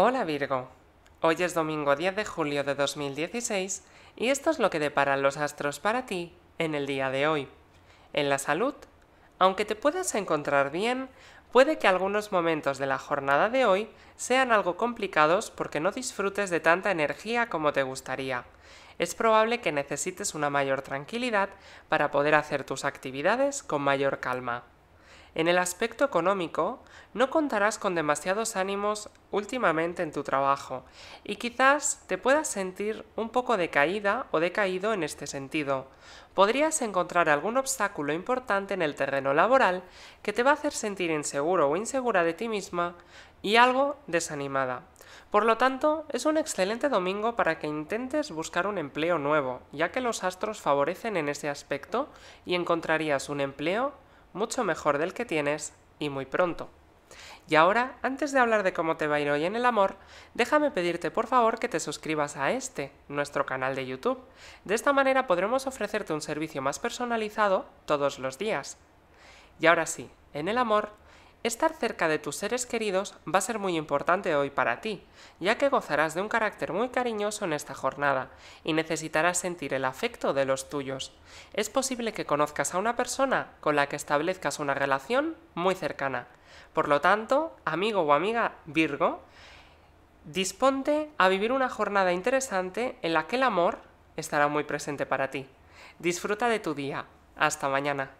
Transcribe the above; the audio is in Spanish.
Hola Virgo, hoy es domingo 10 de julio de 2016 y esto es lo que deparan los astros para ti en el día de hoy. En la salud, aunque te puedas encontrar bien, puede que algunos momentos de la jornada de hoy sean algo complicados porque no disfrutes de tanta energía como te gustaría. Es probable que necesites una mayor tranquilidad para poder hacer tus actividades con mayor calma. En el aspecto económico, no contarás con demasiados ánimos últimamente en tu trabajo y quizás te puedas sentir un poco decaída o decaído en este sentido. Podrías encontrar algún obstáculo importante en el terreno laboral que te va a hacer sentir inseguro o insegura de ti misma y algo desanimada. Por lo tanto, es un excelente domingo para que intentes buscar un empleo nuevo, ya que los astros favorecen en ese aspecto y encontrarías un empleo mucho mejor del que tienes y muy pronto. Y ahora, antes de hablar de cómo te va a ir hoy en el amor, déjame pedirte por favor que te suscribas a este, nuestro canal de YouTube. De esta manera podremos ofrecerte un servicio más personalizado todos los días. Y ahora sí, en el amor, Estar cerca de tus seres queridos va a ser muy importante hoy para ti, ya que gozarás de un carácter muy cariñoso en esta jornada y necesitarás sentir el afecto de los tuyos. Es posible que conozcas a una persona con la que establezcas una relación muy cercana. Por lo tanto, amigo o amiga Virgo, disponte a vivir una jornada interesante en la que el amor estará muy presente para ti. Disfruta de tu día. Hasta mañana.